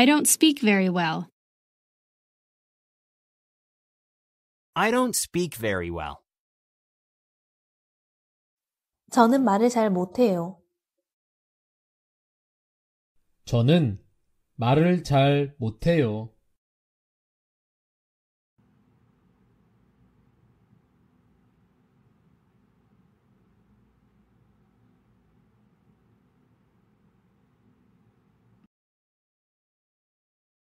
I don't speak very well. I don't speak very well. 저는 말을 잘 못해요. 저는 말을 잘 못해요.